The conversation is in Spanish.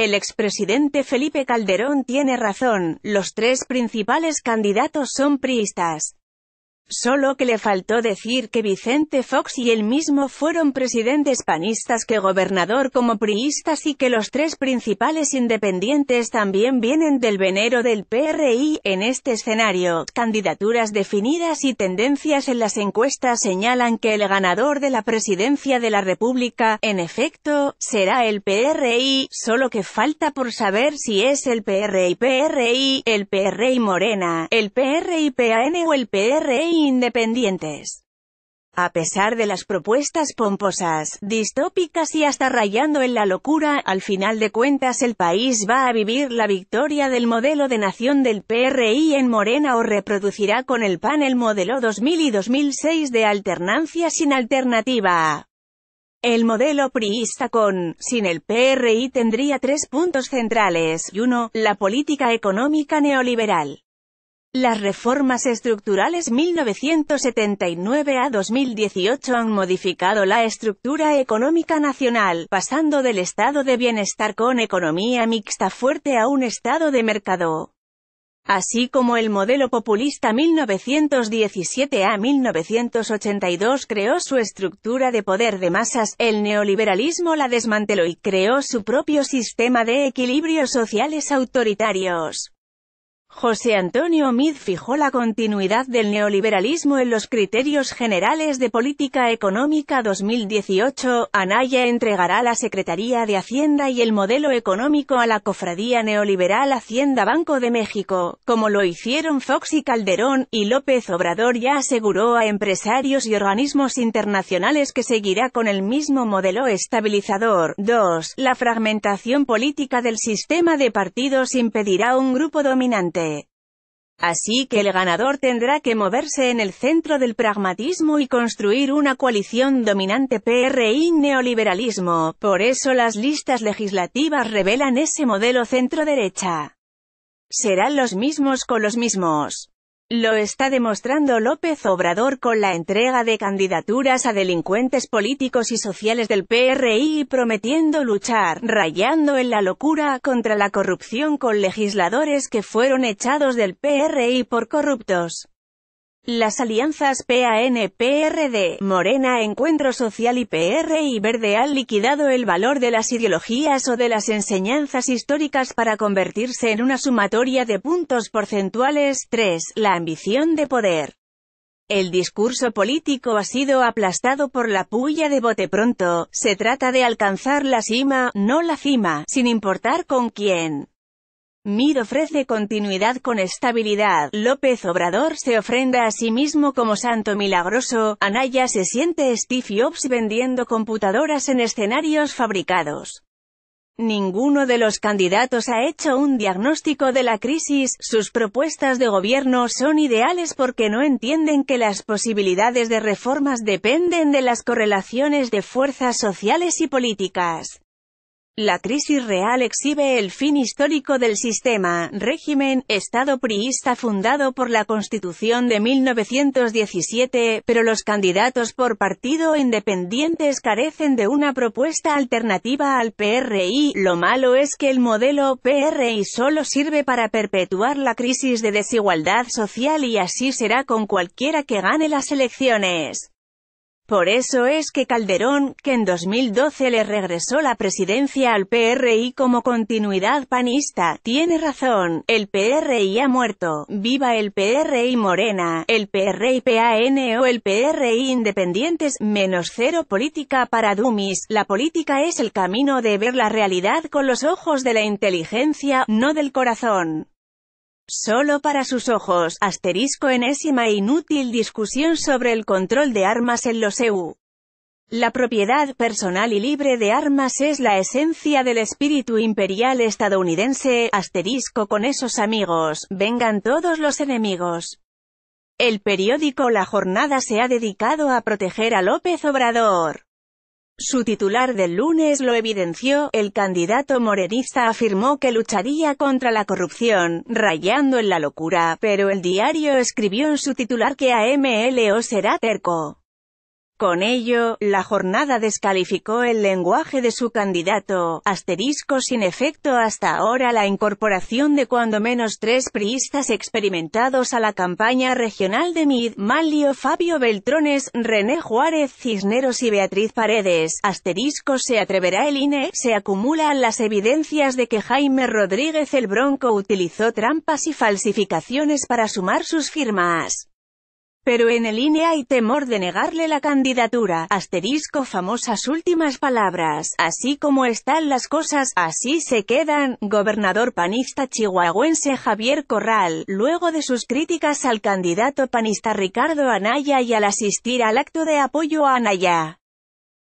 El expresidente Felipe Calderón tiene razón, los tres principales candidatos son priistas. Solo que le faltó decir que Vicente Fox y él mismo fueron presidentes panistas que gobernador como priistas y que los tres principales independientes también vienen del venero del PRI. En este escenario, candidaturas definidas y tendencias en las encuestas señalan que el ganador de la presidencia de la República, en efecto, será el PRI, solo que falta por saber si es el PRI-PRI, el PRI Morena, el PRI-PAN o el PRI independientes. A pesar de las propuestas pomposas, distópicas y hasta rayando en la locura, al final de cuentas el país va a vivir la victoria del modelo de nación del PRI en Morena o reproducirá con el PAN el modelo 2000 y 2006 de alternancia sin alternativa. El modelo priista con, sin el PRI tendría tres puntos centrales, y uno, la política económica neoliberal. Las reformas estructurales 1979 a 2018 han modificado la estructura económica nacional, pasando del estado de bienestar con economía mixta fuerte a un estado de mercado así como el modelo populista 1917 a 1982 creó su estructura de poder de masas, el neoliberalismo la desmanteló y creó su propio sistema de equilibrios sociales autoritarios. José Antonio Mid fijó la continuidad del neoliberalismo en los criterios generales de política económica 2018. Anaya entregará la Secretaría de Hacienda y el modelo económico a la cofradía neoliberal Hacienda Banco de México, como lo hicieron Fox y Calderón, y López Obrador ya aseguró a empresarios y organismos internacionales que seguirá con el mismo modelo estabilizador. 2. La fragmentación política del sistema de partidos impedirá un grupo dominante Así que el ganador tendrá que moverse en el centro del pragmatismo y construir una coalición dominante PRI neoliberalismo, por eso las listas legislativas revelan ese modelo centro-derecha. Serán los mismos con los mismos. Lo está demostrando López Obrador con la entrega de candidaturas a delincuentes políticos y sociales del PRI y prometiendo luchar, rayando en la locura, contra la corrupción con legisladores que fueron echados del PRI por corruptos. Las alianzas PAN-PRD, Morena Encuentro Social y PR y Verde han liquidado el valor de las ideologías o de las enseñanzas históricas para convertirse en una sumatoria de puntos porcentuales. 3. La ambición de poder. El discurso político ha sido aplastado por la puya de bote pronto, se trata de alcanzar la cima, no la cima, sin importar con quién. Mir ofrece continuidad con estabilidad. López Obrador se ofrenda a sí mismo como santo milagroso. Anaya se siente Steve Jobs vendiendo computadoras en escenarios fabricados. Ninguno de los candidatos ha hecho un diagnóstico de la crisis, sus propuestas de gobierno son ideales porque no entienden que las posibilidades de reformas dependen de las correlaciones de fuerzas sociales y políticas. La crisis real exhibe el fin histórico del sistema, régimen, Estado priista fundado por la Constitución de 1917, pero los candidatos por partido independientes carecen de una propuesta alternativa al PRI. Lo malo es que el modelo PRI solo sirve para perpetuar la crisis de desigualdad social y así será con cualquiera que gane las elecciones. Por eso es que Calderón, que en 2012 le regresó la presidencia al PRI como continuidad panista, tiene razón, el PRI ha muerto, viva el PRI Morena, el PRI PAN o el PRI Independientes, menos cero política para Dumis, la política es el camino de ver la realidad con los ojos de la inteligencia, no del corazón. Solo para sus ojos, asterisco enésima e inútil discusión sobre el control de armas en los EU. La propiedad personal y libre de armas es la esencia del espíritu imperial estadounidense, asterisco con esos amigos, vengan todos los enemigos. El periódico La Jornada se ha dedicado a proteger a López Obrador. Su titular del lunes lo evidenció, el candidato morenista afirmó que lucharía contra la corrupción, rayando en la locura, pero el diario escribió en su titular que AMLO será terco. Con ello, la jornada descalificó el lenguaje de su candidato, asterisco sin efecto hasta ahora la incorporación de cuando menos tres priistas experimentados a la campaña regional de MID, Malio Fabio Beltrones, René Juárez Cisneros y Beatriz Paredes, asterisco se atreverá el INE, se acumulan las evidencias de que Jaime Rodríguez el Bronco utilizó trampas y falsificaciones para sumar sus firmas pero en el INE hay temor de negarle la candidatura, asterisco famosas últimas palabras, así como están las cosas, así se quedan, gobernador panista chihuahuense Javier Corral, luego de sus críticas al candidato panista Ricardo Anaya y al asistir al acto de apoyo a Anaya.